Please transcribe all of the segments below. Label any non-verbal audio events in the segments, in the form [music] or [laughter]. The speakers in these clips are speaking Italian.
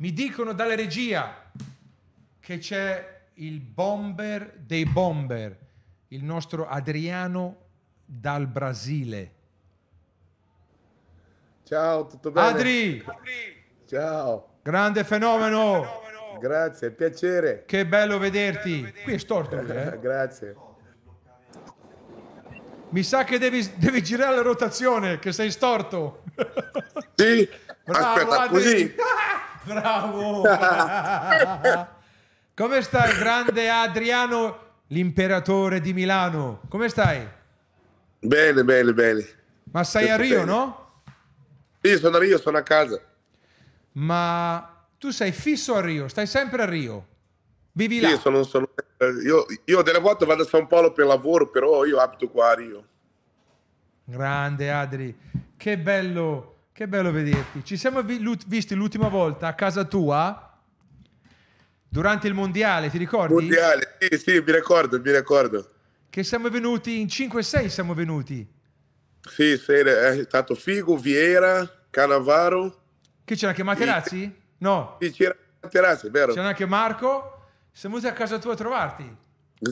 Mi dicono dalla regia che c'è il bomber dei bomber, il nostro Adriano dal Brasile. Ciao, tutto bene? Adri! Ciao! Grande fenomeno. Grazie, piacere! Che bello vederti! Bello vederti. Qui è storto lui, eh? [laughs] Grazie. Mi sa che devi, devi, girare la rotazione, che sei storto! Sì, [laughs] Bravo, aspetta, Adri. così! Bravo! [laughs] Come stai, grande Adriano, l'imperatore di Milano? Come stai? Bene, bene, bene. Ma sei a Rio, bene. no? Sì, sono a Rio, sono a casa. Ma tu sei fisso a Rio, stai sempre a Rio. Vivi là. Sì, sono, sono, eh, io, io delle volte vado a San Paolo per lavoro, però io abito qua a Rio. Grande Adri, che bello che bello vederti. Ci siamo visti l'ultima volta a casa tua durante il mondiale, ti ricordi? Mondiale, sì, sì, mi ricordo, mi ricordo. Che siamo venuti in 5-6 siamo venuti. Sì, sì, eh, è stato Figo, Vieira, Canavaro. Che c'era anche Materazzi? No. Sì, c'era Materazzi, vero. C'era anche Marco. Siamo venuti a casa tua a trovarti.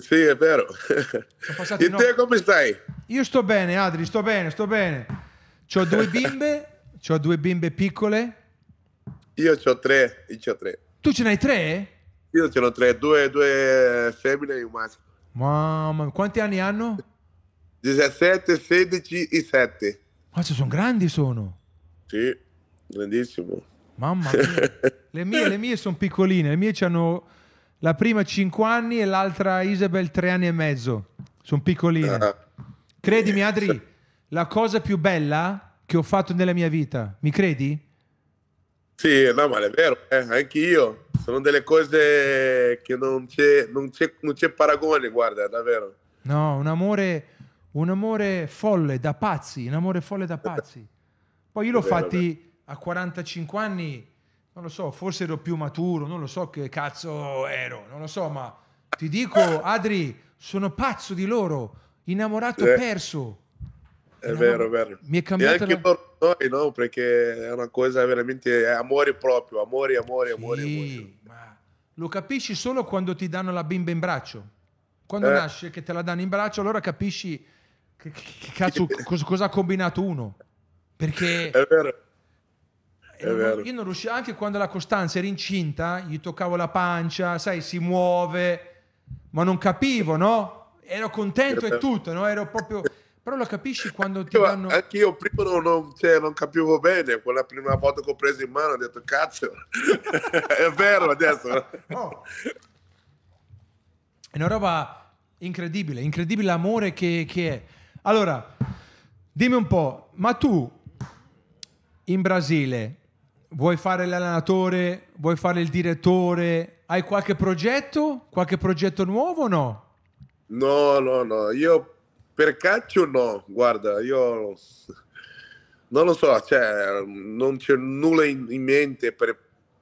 Sì, è vero. E no... te come stai? Io sto bene, Adri, sto bene, sto bene. Ho due [laughs] bimbe ho due bimbe piccole. Io ho tre, io ho tre. Tu ce n'hai tre? Io ce n'ho tre, due, due femmine e un maschio. Mamma, quanti anni hanno? 17, 16 e 7. Ma ci sono grandi sono. Sì, grandissimo. Mamma [laughs] mia. le mie, mie sono piccoline, le mie hanno la prima 5 anni e l'altra Isabel 3 anni e mezzo. Sono piccoline. Ah. Credimi Adri, la cosa più bella che ho fatto nella mia vita. Mi credi? Sì, no, ma è vero, eh, anche io. Sono delle cose che non c'è, non c'è, non c'è paragone, guarda, davvero. No, un amore, un amore folle da pazzi, un amore folle da pazzi. Poi io l'ho vero, fatti vero. a 45 anni, non lo so, forse ero più maturo, non lo so che cazzo ero, non lo so, ma ti dico, Adri, sono pazzo di loro, innamorato eh. perso. Eh, è era, vero, è vero. Mi è cambiato e anche la... noi, no, perché è una cosa veramente amore proprio, amore, amore, amore. Sì, ma lo capisci solo quando ti danno la bimba in braccio. Quando eh. nasce che te la danno in braccio, allora capisci che, che cazzo, [laughs] cosa, cosa ha combinato uno. Perché... È vero. Non, io non riuscivo, anche quando la Costanza era incinta, gli toccavo la pancia, sai, si muove, ma non capivo, no? Ero contento e tutto, no? Ero proprio... Però lo capisci quando ti danno... Anche io prima non, non, cioè, non, capivo bene, quella prima foto che ho preso in mano ho detto cazzo, [laughs] è vero adesso. Oh. È una roba incredibile, incredibile l'amore che, che è. Allora, dimmi un po', ma tu in Brasile vuoi fare l'allenatore, vuoi fare il direttore, hai qualche progetto, qualche progetto nuovo o no? No, no, no, io per Percaccio no, guarda, io non lo so, cioè, non c'è nulla in, in mente per,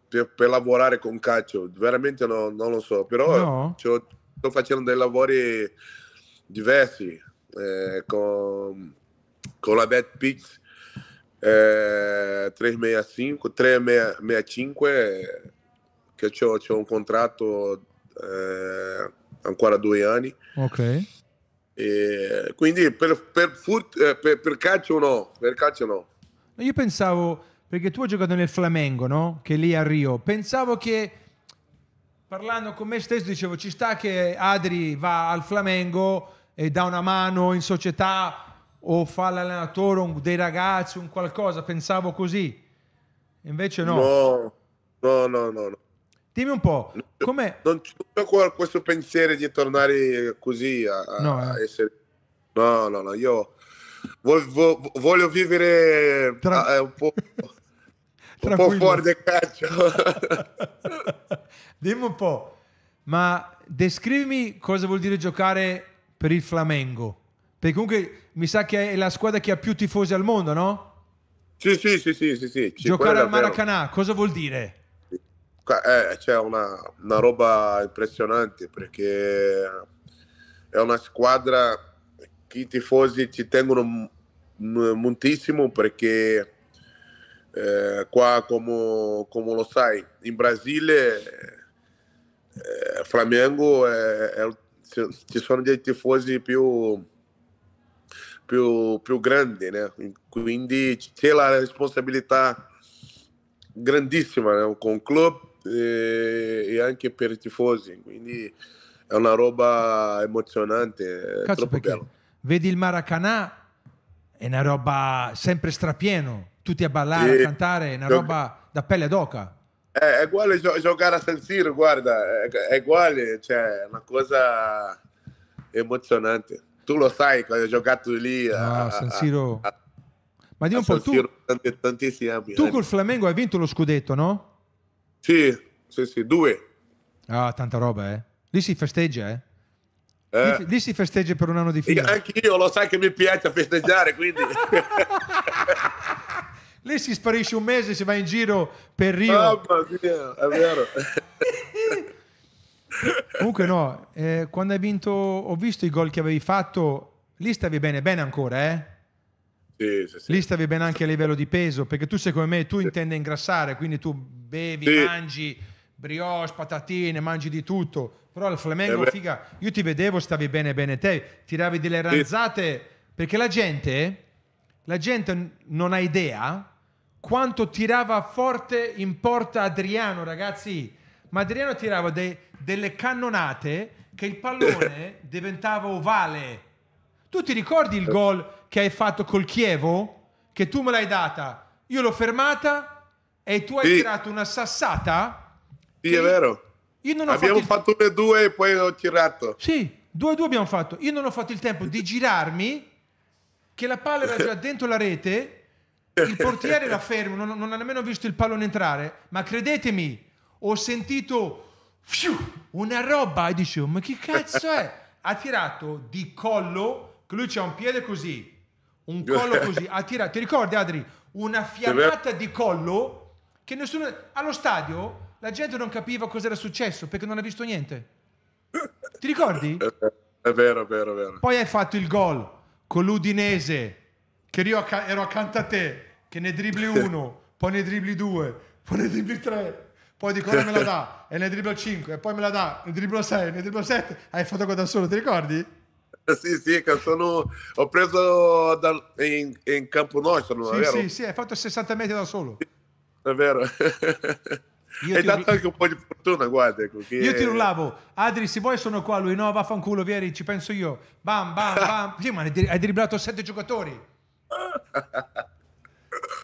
per, per, lavorare con Caccio, veramente no, non lo so, però no. sto facendo dei lavori diversi eh, con, con, la Dead Pix eh, 365, 365 che c'ho, c'ho un contratto eh, ancora due anni. Ok e quindi per, per, foot, eh, per, per, calcio no, per calcio no. Io pensavo, perché tu hai giocato nel Flamengo, no? Che lì a Rio, pensavo che parlando con me stesso dicevo ci sta che Adri va al Flamengo e dà una mano in società o fa l'allenatore un, dei ragazzi, un qualcosa, pensavo così. Invece no. No, no, no, no. no. Dimmi un po', come... Non c'è questo pensiero di tornare così a, a no, eh. essere... No, no, no, io voglio, voglio vivere Tra... Eh, un po'... [laughs] un po' fuori del calcio. [laughs] Dimmi un po', ma descrivimi cosa vuol dire giocare per il Flamengo. Perché comunque mi sa che è la squadra che ha più tifosi al mondo, no? Sì, sì, sì, sì, sì. sì. Giocare al Maracanà, cosa vuol dire? é, é uma uma roba impressionante porque é uma squadra que te tifosi ci tengono moltissimo porque eh, qua como como lo sai em Brasile eh, Flamengo é o te sono dei tifosi più più, più grande né? quindi c'è a responsabilidade grandíssima né? com o clube e, anche per i tifosi, quindi è una roba emozionante, Cazzo, troppo bello. Vedi il Maracanà, è una roba sempre strapieno, tutti a ballare, e, a cantare, è una roba da pelle d'oca. È, eh, è uguale gio- giocare a San Siro, guarda, è, è uguale, cioè, è una cosa emozionante. Tu lo sai, quando ho giocato lì no, a, San Siro... A, a, Ma di un po', tu, tanti, tu eh. col Flamengo hai vinto lo scudetto, no? Sì, sì, sì, due. Ah, tanta roba, eh. Lì si festeggia, eh. eh. Lì, lì, si festeggia per un anno di fila. Anche io lo sai che mi piace festeggiare, quindi... [laughs] lì si sparisce un mese, si va in giro per Rio. Mamma mia, è vero. [laughs] Comunque no, eh, quando hai vinto, ho visto i gol che avevi fatto, lì stavi bene, bene ancora, eh? Sì, sì, sì. Lì stavi bene anche a livello di peso, perché tu secondo me tu intendi ingrassare, quindi tu bevi, mangi brioche, patatine, mangi di tutto. Però il Flamengo, eh figa, io ti vedevo, stavi bene bene te, tiravi delle ranzate, perché la gente, la gente non ha idea quanto tirava forte in porta Adriano, ragazzi. Ma Adriano tirava dei, delle cannonate che il pallone [laughs] diventava ovale. Tu ti ricordi il gol che hai fatto col Chievo, che tu me l'hai data, io l'ho fermata e tu hai sì. tirato una sassata. Sì, è vero. Io non ho abbiamo fatto, il... fatto due e poi ho tirato. Sì, due a due abbiamo fatto. Io non ho fatto il tempo di girarmi, che la palla era già [laughs] dentro la rete, il portiere era fermo, non, non ha nemmeno visto il pallone entrare, ma credetemi, ho sentito fiu, una roba e dicevo, ma che cazzo è? [laughs] Ha tirato di collo, che lui c'ha un piede così, un [laughs] collo così a ah, tirato, ti ricordi Adri? Una fiammata di collo che nessuno allo stadio la gente non capiva cosa era successo perché non ha visto niente. Ti ricordi? [laughs] È vero, è vero, è vero. Poi hai fatto il gol con l'Udinese che io ero accanto a te che ne dribbli uno, poi ne dribbli due, poi ne dribbli tre. Poi dico ora me la [laughs] dà e ne dribblo 5 e poi me la dà, ne dribblo 6, ne dribblo 7. Hai fatto con da solo, ti ricordi? [laughs] sì, sì, che sono... ho preso da... in, in Campo Nostro, non sì, è vero? Sì, sì, hai fatto 60 metri da solo. È vero. [laughs] Io e ti... dato anche un po' di fortuna, guarda. Ecco, che... Io ti urlavo, Adri, se vuoi sono qua, lui no, vaffanculo, vieni, ci penso io. Bam, bam, [laughs] bam. sì, ma hai dribblato sette giocatori.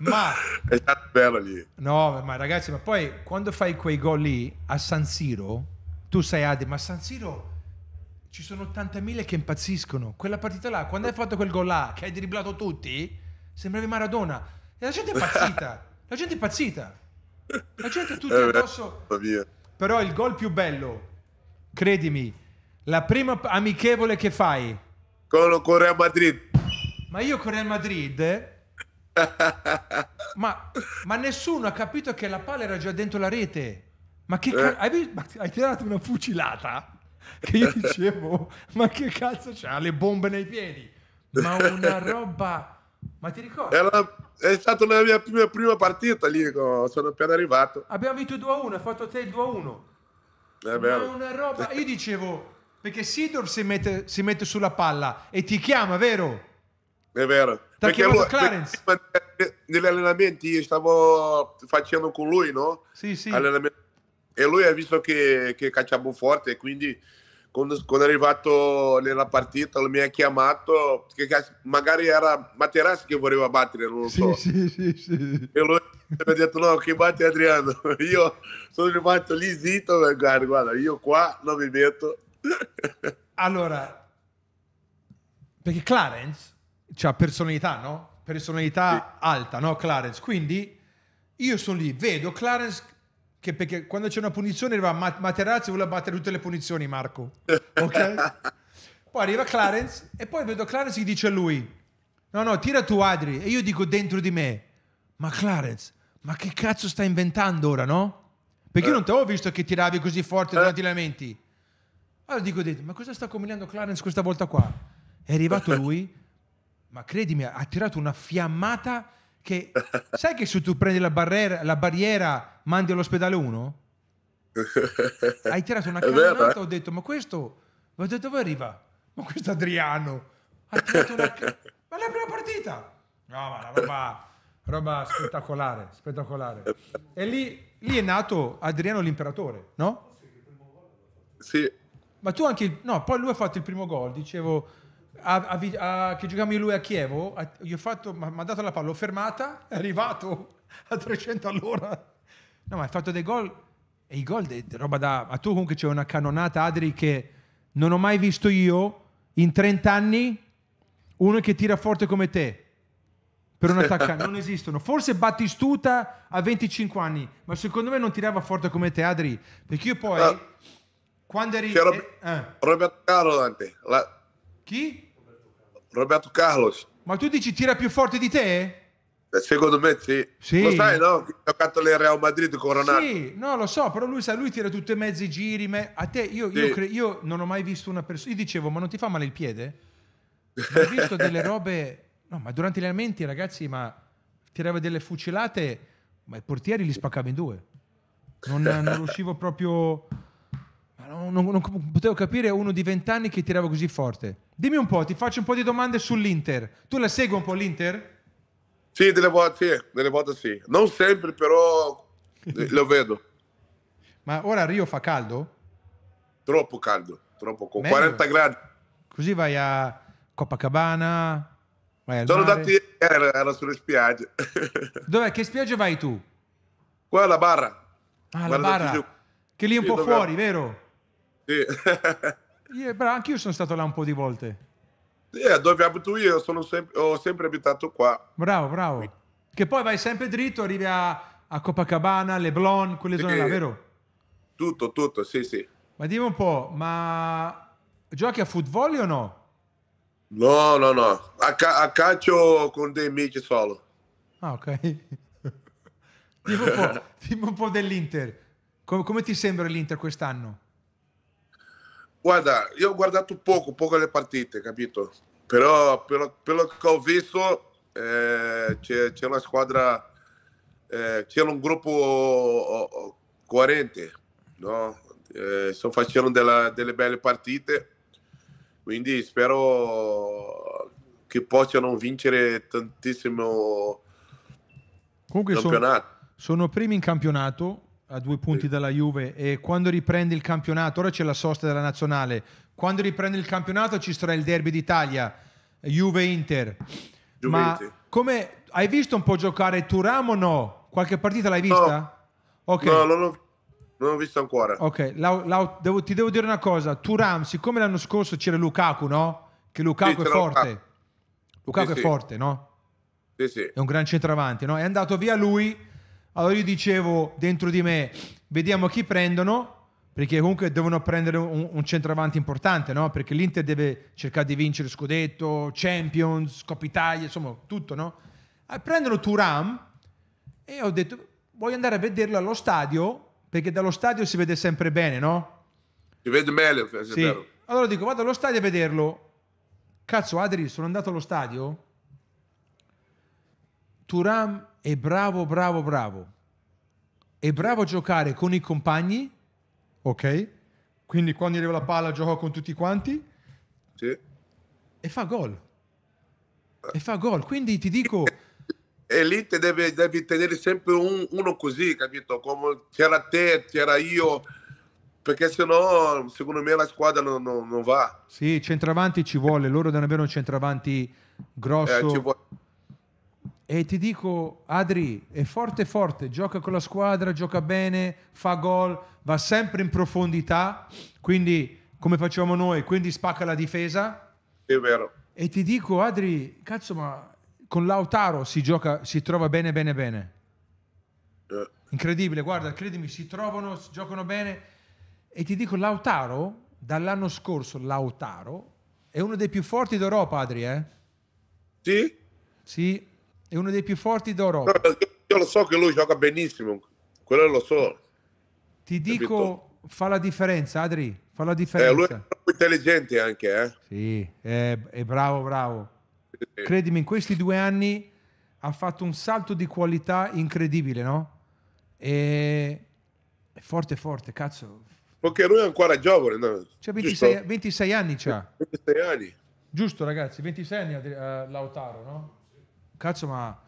ma... È stato bello lì. No, ma ragazzi, ma poi quando fai quei gol lì a San Siro, tu sai, Adri, ma San Siro ci sono 80.000 che impazziscono. Quella partita là, quando hai fatto quel gol là, che hai dribblato tutti, sembravi Maradona. E la gente è impazzita. [laughs] la gente è impazzita. La gente è eh, tutta addosso. Però il gol più bello, credimi, la prima amichevole che fai. Con, con Real Madrid. Ma io con Real Madrid... [laughs] ma, ma nessuno ha capito che la palla era già dentro la rete. Ma che eh. ca- hai, hai, tirato una fucilata? [laughs] che io dicevo, ma che cazzo c'ha le bombe nei piedi? Ma una roba... Ma ti ricordi? Era, è stata la mia, mia prima partita lì, ecco, sono appena arrivato. Abbiamo vinto 2-1, hai fatto te il 2-1. È vero. Ma una roba... [laughs] Io dicevo, perché Sidor si mette, si mette sulla palla e ti chiama, vero? È vero. T'ha perché chiamato lui, Clarence? Perché negli allenamenti stavo facendo con lui, no? Sì, sì. Allenamento e lui ha visto che, che cacciavo forte, quindi quando, quando, è arrivato nella partita mi ha chiamato, che magari era Materazzi che voleva battere, non lo so. Sì, sì, sì, e lui mi ha detto no, che batte Adriano? [laughs] Io sono rimasto lì zitto, guarda, guarda, io qua non mi metto. [laughs] Allora, perché Clarence ha personalità, no? Personalità alta, no Clarence? Quindi io sono lì, vedo Clarence che perché quando c'è una punizione arriva Materazzi vuole battere tutte le punizioni, Marco. [laughs] Ok? poi arriva Clarence e poi vedo Clarence che dice a lui: No, no, tira tu Adri. E io dico dentro di me: Ma Clarence, ma che cazzo stai inventando ora, no? Perché io non ti avevo visto che tiravi così forte durante i lamenti. Allora dico dentro: Ma cosa sta combinando Clarence questa volta qua? È arrivato lui, ma credimi, ha tirato una fiammata che sai che se tu prendi la barriera, la barriera mandi all'ospedale uno? [laughs] Hai tirato una cannonata, eh? ho detto, ma questo, ho detto, dove arriva? Ma questo Adriano, ha tirato una ma la prima partita! No, ma la roba, roba spettacolare, spettacolare. E lì, lì è nato Adriano l'imperatore, no? Sì. Ma tu anche, no, poi lui ha fatto il primo gol, dicevo a, a, a, che giocavamo io lui a Chievo, gli ho fatto, mi ha dato la palla, l'ho fermata, è arrivato a 300 all'ora. No, ma hai fatto dei gol, e i gol, de, roba da... A tu comunque c'è una cannonata, Adri, che non ho mai visto io in 30 anni uno che tira forte come te per un attaccante non esistono forse Battistuta a 25 anni ma secondo me non tirava forte come te Adri perché io poi uh, quando eri Roberto eh, eh. Carlo Dante la... chi? Roberto Carlos. Ma tu dici tira più forte di te? Eh, secondo me sì. sì. Lo sai, no? Ha giocato nel Real Madrid con Ronaldo. Sì, no, lo so, però lui, sa, lui tira tutti i mezzi giri. Me... A te, io, sì. io, cre... io, non ho mai visto una persona. Io dicevo, ma non ti fa male il piede? [laughs] Ho visto delle robe. No, ma durante gli allenamenti, ragazzi, ma tirava delle fucilate, ma i portieri li spaccava in due. Non, non riuscivo proprio non, non, potevo capire uno di vent'anni che tirava così forte. Dimmi un po', ti faccio un po' di domande sull'Inter. Tu la segui un po' l'Inter? Sì, delle volte sì, delle volte sì. Non sempre, però eh, lo vedo. [laughs] Ma ora a Rio fa caldo? Troppo caldo, troppo, con Meglio. 40 gradi. Così vai a Copacabana? Vai Sono mare. andato ieri, era sulle spiagge. [laughs] Dov'è? Che spiaggia vai tu? Qua alla barra. Ah, Guarda la barra. Che lì è un sì, po' fuori, vero? Sì. yeah, [laughs] bravo, anch'io sono stato là un po' di volte. Sì, yeah, dove abito io sem- ho sempre abitato qua. Bravo, bravo. Che poi vai sempre dritto, arrivi a, a Copacabana, Leblon, quelle sì. zone là, vero? Tutto, tutto, sì, sì. Ma dimmi un po', ma giochi a football o no? No, no, no. A, ca- a calcio con dei amici solo. Ah, ok. [laughs] dimmi, un [laughs] dimmi un po', dell'Inter. Com- come ti sembra l'Inter quest'anno? Guarda, io ho guardato poco, poco le partite, capito? Però per, quello che ho visto eh, c'è, c'è, una squadra, eh, c'era un gruppo coerente, no? eh, sto facendo della, delle belle partite, quindi spero che possano vincere tantissimo Comunque campionato. Sono, sono primi in campionato, a due punti dalla Juve e quando riprende il campionato, ora c'è la sosta della nazionale, quando riprende il campionato ci sarà il derby d'Italia, Juve-Inter. Ma come hai visto un po' giocare Turam o no? Qualche partita l'hai vista? No, okay. no non, ho, non ho visto ancora. Ok, la, la, devo, ti devo dire una cosa, Turam, siccome l'anno scorso c'era Lukaku, no? Che Lukaku sì, è forte. Lukaku, Lukaku sì, è sì. forte, no? Sì, sì. È un gran centravanti, no? È andato via lui allora io dicevo dentro di me, vediamo chi prendono, perché comunque devono prendere un, un centravanti importante, no? Perché l'Inter deve cercare di vincere Scudetto, Champions, Coppa Italia, insomma tutto, no? Eh, prendono Turam e ho detto, voglio andare a vederlo allo stadio, perché dallo stadio si vede sempre bene, no? Si vede meglio, è sì. Allora dico, vado allo stadio a vederlo. Cazzo, Adri, sono andato allo stadio. Turam è bravo, bravo, bravo. È bravo a giocare con i compagni, ok? Quindi quando arriva la palla gioca con tutti quanti. Sì. E fa gol. E fa gol. Quindi ti dico... E lì te devi, devi tenere sempre un, uno così, capito? Come c'era te, c'era io, perché sennò secondo me la squadra non, non, non va. Sì, centravanti ci vuole, loro devono avere un centravanti grosso. Eh, ci vuole. E ti dico, Adri, è forte, forte, gioca con la squadra, gioca bene, fa gol, va sempre in profondità, quindi come facciamo noi, quindi spacca la difesa. È vero. E ti dico, Adri, cazzo, ma con Lautaro si gioca, si trova bene, bene, bene. Eh. Incredibile, guarda, credimi, si trovano, si giocano bene. E ti dico, Lautaro, dall'anno scorso, Lautaro, è uno dei più forti d'Europa, Adri, eh? Sì? Sì, è uno dei più forti d'Europa. No, io, lo so che lui gioca benissimo, quello lo so. Ti dico, fa la differenza, Adri, fa la differenza. Eh, lui è troppo intelligente anche, eh? Sì, è, è bravo, bravo. Sì. Credimi, in questi due anni ha fatto un salto di qualità incredibile, no? E... È forte, forte, cazzo. Perché lui è ancora giovane, no? C'ha 26, 26, anni, c'ha. 26 anni. Giusto, ragazzi, 26 anni uh, Lautaro, no? cazzo, ma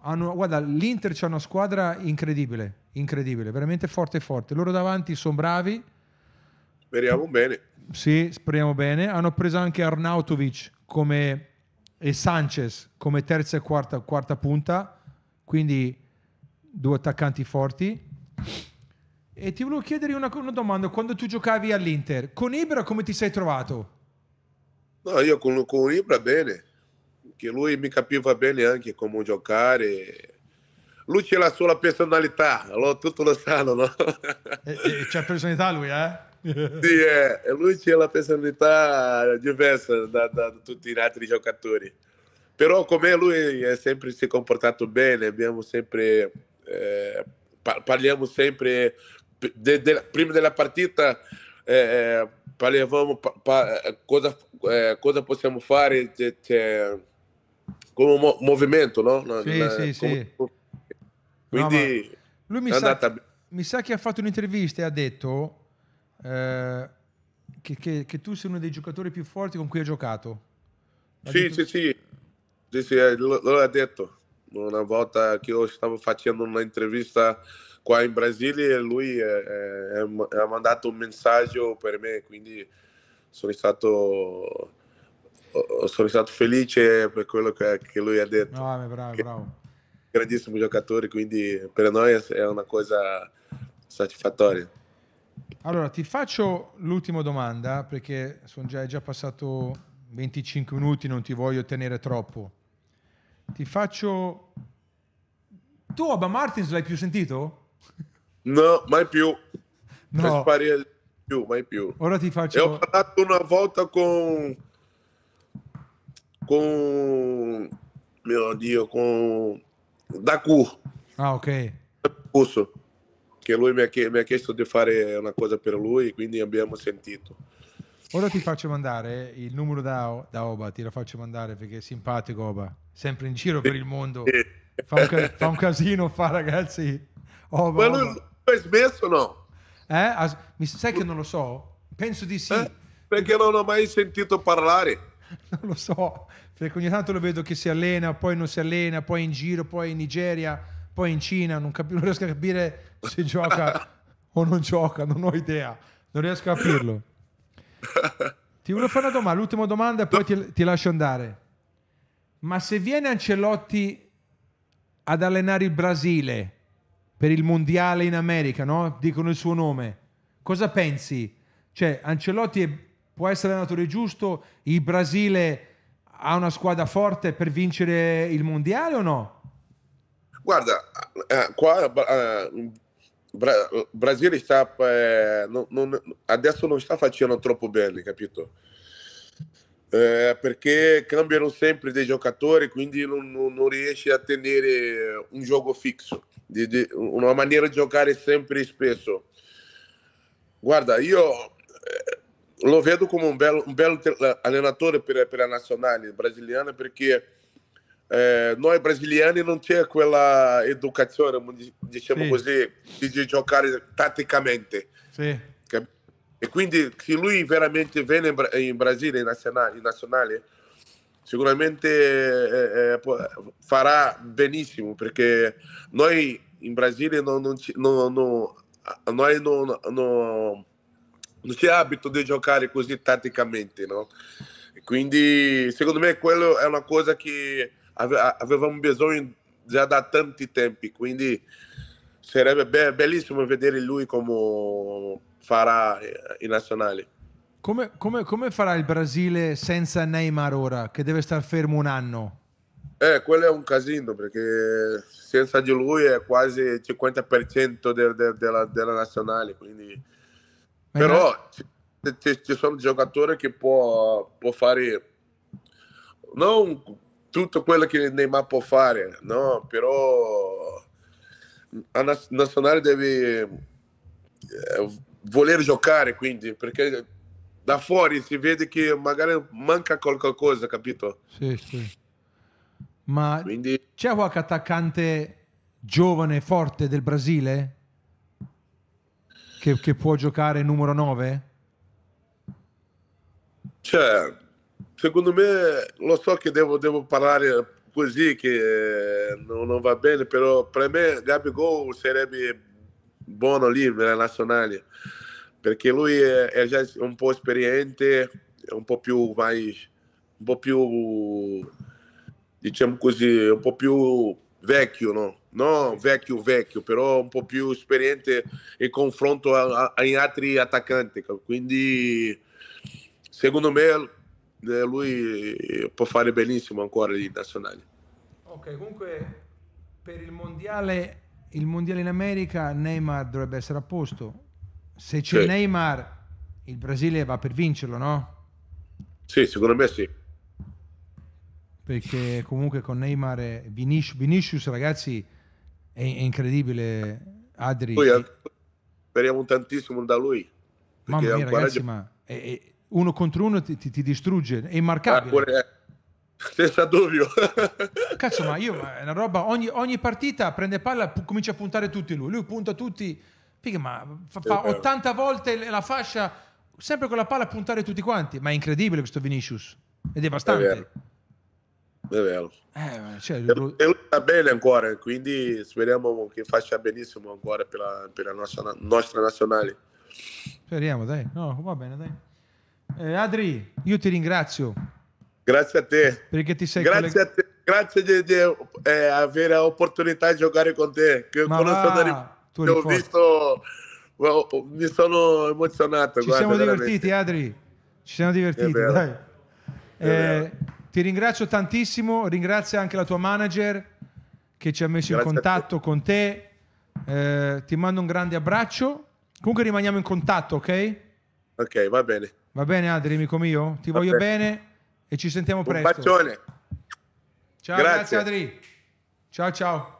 hanno, guarda, l'Inter c'è una squadra incredibile, incredibile, veramente forte forte. Loro davanti sono bravi. Speriamo bene. Sì, speriamo bene. Hanno preso anche Arnautovic come, e Sanchez come terza e quarta, quarta punta, quindi due attaccanti forti. E ti volevo chiedere una, una domanda, quando tu giocavi all'Inter, con Ibra come ti sei trovato? No, io con, con Ibra bene che lui mi capiva bene anche come giocare. Lui c'è la sua personalità, allora tutti lo sanno, no? E, e c'è personalità lui, eh? [laughs] sì, eh, è. lui c'è la personalità diversa da, da, da tutti gli altri giocatori. Però come lui è sempre si comportato bene, abbiamo sempre, eh, parliamo sempre, de, de, prima della partita eh, eh, parlavamo pa, pa, cosa, eh, cosa possiamo fare. De, come movimento, no? Una, sì, una, sì, come... sì. Quindi no, lui mi sa, che, mi sa, che ha fatto un'intervista e ha detto eh, che, che, che, tu sei uno dei giocatori più forti con cui ha giocato. sì, detto... sì, sì, sì, sì, eh, lo, lo ha detto. Una volta che io stavo facendo un'intervista qua in Brasile, lui ha mandato un messaggio per me, quindi sono stato sono stato felice per quello che, che lui ha detto. No, bravo, bravo. Grandissimo giocatore, quindi per noi è una cosa soddisfattoria. Allora, ti faccio l'ultima domanda perché sono già, è già passato 25 minuti, non ti voglio tenere troppo. Ti faccio... Tu Abba Martins l'hai più sentito? No, mai più. No. Più, mai più. Ora ti faccio... E ho parlato una volta con com. Meu Deus, com. Da CUR. Ah, ok. Curso. Che lui mi ha, chiesto di fare una cosa per lui, quindi abbiamo sentito. Ora ti faccio mandare il numero da, da, Oba, ti lo faccio mandare perché è simpatico Oba, sempre in giro per il mondo, fa un, fa un casino, fa ragazzi. Oba, Ma lui ha smesso o no? Eh? As- mi sai che non lo so? Penso di sì. Eh, perché non ho mai sentito parlare. [laughs] non lo so, perché ogni tanto lo vedo che si allena, poi non si allena, poi in giro, poi in Nigeria, poi in Cina, non, cap- non riesco a capire se gioca [laughs] o non gioca, non ho idea, non riesco a capirlo. Ti voglio fare una domanda, l'ultima domanda e poi ti, ti lascio andare. Ma se viene Ancelotti ad allenare il Brasile per il mondiale in America, no? Dicono il suo nome. Cosa pensi? Cioè, Ancelotti è può essere l'allenatore giusto? Il Brasile ha una squadra forte per vincere il mondiale o no? Guarda, eh, eh qua eh, Bra- Brasile sta, eh, non, non, adesso non sta facendo troppo bene, capito? Eh, perché cambiano sempre dei giocatori, quindi non, non riesce a tenere un gioco fisso, di, di, una maniera di giocare sempre e spesso. Guarda, io eh, lo vedo come un bello, un bello eh, allenatore per, per, la nazionale brasiliana perché eh, noi brasiliani non c'è quella educazione, diciamo sì. così, di giocare tatticamente. Sì. E quindi se lui veramente viene in, in Brasile, in nazionale, in nazionale sicuramente eh, eh farà benissimo perché noi in Brasile non, non, non, noi non non si c'è abito di giocare così tatticamente, no? Quindi, secondo me, quello è una cosa che avevamo bisogno già da tanti tempi, quindi sarebbe be- bellissimo vedere lui come farà eh, in nazionale. Come, come, come, farà il Brasile senza Neymar ora, che deve star fermo un anno? Eh, quello è un casino, perché senza di lui è quasi il 50% de- de- della, nazionale, quindi però ci sono giocatori che può, può fare non tutto quello che Neymar può fare, no? però la nazionale deve eh, voler giocare, quindi, perché da fuori si vede che magari manca qualcosa, capito? Sì, sì. Ma quindi... c'è qualche attaccante giovane, forte del Brasile? che, che può giocare numero 9? Cioè, secondo me lo so che devo, devo parlare così che non, non, va bene, però per me Gabigol sarebbe buono lì nella nazionale, perché lui è, è già un po' esperiente, un po' più, vai, un po' più, diciamo così, un po' più vecchio, no? No, vecchio, vecchio, però un po' più esperiente in confronto agli altri attaccanti. Quindi, secondo me, eh, lui può fare benissimo ancora in nazionale. Ok, comunque per il mondiale, il mondiale in America Neymar dovrebbe essere a posto. Se c'è sì. Neymar, il Brasile va per vincerlo, no? Sì, secondo me sì perché comunque con Neymar e Vinicius, Vinicius ragazzi è, è, incredibile Adri Noi eh, speriamo tantissimo da lui mamma mia ragazzi ma è, uno contro uno ti, ti, ti distrugge è immarcabile ah, [laughs] senza dubbio cazzo ma io [laughs] ma è una roba ogni, ogni partita prende palla p- comincia a puntare tutti lui lui punta tutti Figa, ma fa, fa 80 volte la fascia sempre con la palla a puntare tutti quanti ma è incredibile questo Vinicius è devastante è vero. Eh, cioè, e lui sta bene ancora, quindi speriamo che faccia benissimo ancora per la, per la nostra, nostra, nazionale. Speriamo, dai. No, va bene, dai. Eh, Adri, io ti ringrazio. Grazie a te. Perché ti sei Grazie colleg... a te. Grazie di, di eh, avere l'opportunità di giocare con te. Che Ma conosco va, da... Ti ho visto, well, mi sono emozionato. Ci guarda, siamo divertiti, Adri. Ci siamo divertiti, dai. Eh, ti ringrazio tantissimo, ringrazio anche la tua manager che ci ha messo Grazie in contatto te. con te. Eh, ti mando un grande abbraccio. Comunque rimaniamo in contatto, ok? Ok, va bene. Va bene, Adri, amico mio. Ti va voglio bene. bene. e ci sentiamo un presto. Un bacione. Ciao, grazie. grazie Adri. Ciao ciao.